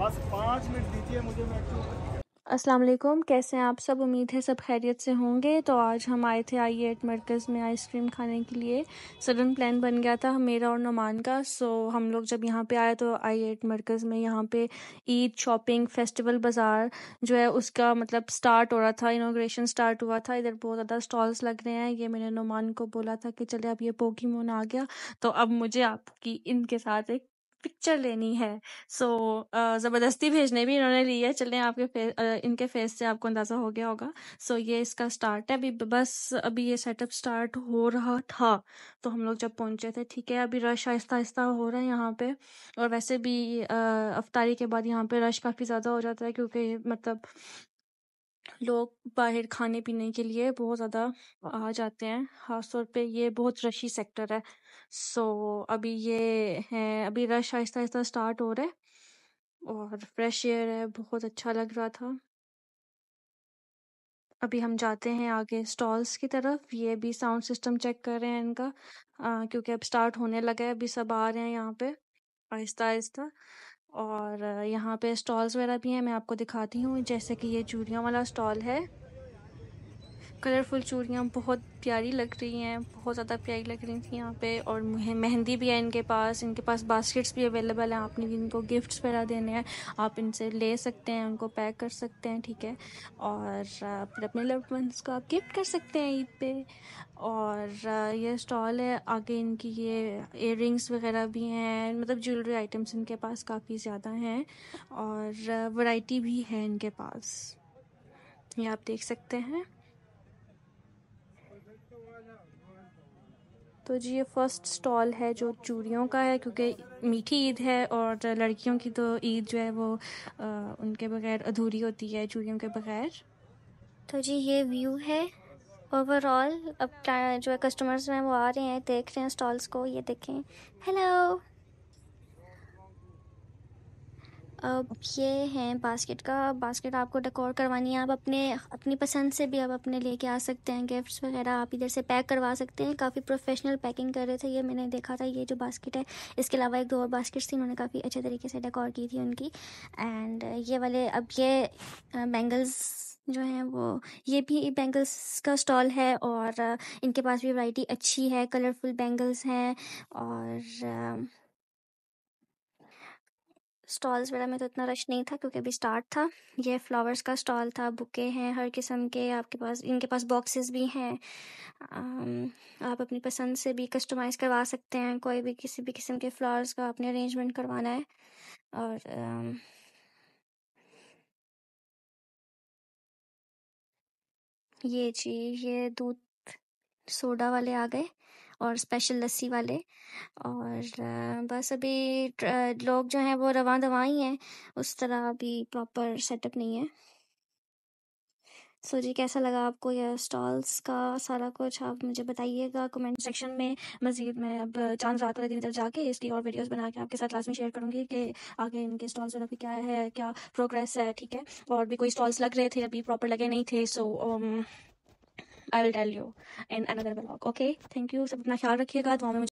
बस मिनट दीजिए मुझे मैं अस्सलाम वालेकुम कैसे हैं आप सब उम्मीद है सब खैरियत से होंगे तो आज हम आए थे आई एट मरकज़ में आइसक्रीम खाने के लिए सडन प्लान बन गया था मेरा और नुमान का सो हम लोग जब यहाँ पे आए तो आई एट मरकज़ में यहाँ पे ईद शॉपिंग फेस्टिवल बाज़ार जो है उसका मतलब स्टार्ट हो रहा था इनोग्रेशन स्टार्ट हुआ था इधर बहुत ज़्यादा स्टॉल्स लग रहे हैं ये मैंने नुमान को बोला था कि चले अब ये मोन आ गया तो अब मुझे आपकी इनके साथ एक पिक्चर लेनी है सो so, ज़बरदस्ती भेजने भी इन्होंने ली है चलें आपके फेस इनके फेस से आपको अंदाज़ा हो गया होगा सो so, ये इसका स्टार्ट है अभी बस अभी ये सेटअप स्टार्ट हो रहा था तो हम लोग जब पहुंचे थे ठीक है अभी रश आहिस्ता आहिस्ता हो रहा है यहाँ पे और वैसे भी अफ्तारी के बाद यहाँ पे रश काफ़ी ज़्यादा हो जाता है क्योंकि मतलब लोग बाहर खाने पीने के लिए बहुत ज़्यादा आ जाते हैं ख़ासतौर पे ये बहुत रशी सेक्टर है सो अभी ये है अभी रश आहिस्ता आहिस्ता स्टार्ट हो रहा है और फ्रेश एयर है बहुत अच्छा लग रहा था अभी हम जाते हैं आगे स्टॉल्स की तरफ ये भी साउंड सिस्टम चेक कर रहे हैं इनका आ, क्योंकि अब स्टार्ट होने लगा है अभी सब आ रहे हैं यहाँ पे आहिस्ता आहिस्ता और यहाँ पे स्टॉल्स वगैरह भी हैं मैं आपको दिखाती हूँ जैसे कि ये चूड़ियाँ वाला स्टॉल है। कलरफुल चूड़ियाँ बहुत प्यारी लग रही हैं बहुत ज़्यादा प्यारी लग रही थी यहाँ पे और मेहंदी भी है इनके पास इनके पास बास्केट्स भी अवेलेबल हैं आपने इनको गिफ्ट्स वगैरह देने हैं आप इनसे ले सकते हैं उनको पैक कर सकते हैं ठीक है और फिर अपने लव वंस को आप गिफ्ट कर सकते हैं ईद पे और ये स्टॉल है आगे इनकी ये इयर वगैरह भी हैं मतलब ज्वेलरी आइटम्स इनके पास काफ़ी ज़्यादा हैं और वाइटी भी है इनके पास ये आप देख सकते हैं तो जी ये फर्स्ट स्टॉल है जो चूड़ियों का है क्योंकि मीठी ईद है और लड़कियों की तो ईद जो है वो आ, उनके बगैर अधूरी होती है चूड़ियों के बगैर तो जी ये व्यू है ओवरऑल अब जो है कस्टमर्स हैं वो आ रहे हैं देख रहे हैं स्टॉल्स को ये देखें हेलो अब ये हैं बास्केट का बास्केट आपको डेकोर करवानी है आप अपने अपनी पसंद से भी आप अपने लेके आ सकते हैं गिफ्ट्स वगैरह आप इधर से पैक करवा सकते हैं काफ़ी प्रोफेशनल पैकिंग कर रहे थे ये मैंने देखा था ये जो बास्केट है इसके अलावा एक दो और बास्केट्स थी उन्होंने काफ़ी अच्छे तरीके से डेकोर की थी उनकी एंड ये वाले अब ये बैंगल्स जो हैं वो ये भी बैंगल्स का स्टॉल है और इनके पास भी वैरायटी अच्छी है कलरफुल बैंगल्स हैं और स्टॉल्स वगैरह में तो इतना रश नहीं था क्योंकि अभी स्टार्ट था ये फ्लावर्स का स्टॉल था बुके हैं हर किस्म के आपके पास इनके पास बॉक्सेस भी हैं आप अपनी पसंद से भी कस्टमाइज़ करवा सकते हैं कोई भी किसी भी किस्म के फ्लावर्स का आपने अरेंजमेंट करवाना है और आम, ये जी ये दूध सोडा वाले आ गए और स्पेशल लस्सी वाले और बस अभी लोग जो हैं वो रवा दवा ही हैं उस तरह अभी प्रॉपर सेटअप नहीं है सो जी कैसा लगा आपको यह स्टॉल्स का सारा कुछ आप मुझे बताइएगा कमेंट सेक्शन में मज़ीद मैं अब चांद रात वाले दिन तक जाके इसकी और वीडियोस बना के आपके साथ लास्ट में शेयर करूँगी कि आगे इनके स्टॉल्स वगैरह अभी क्या है क्या प्रोग्रेस है ठीक है और भी कोई स्टॉल्स लग रहे थे अभी प्रॉपर लगे नहीं थे so so, um, I will tell you in another blog okay thank you सब अपना ख्याल रखिएगा तो में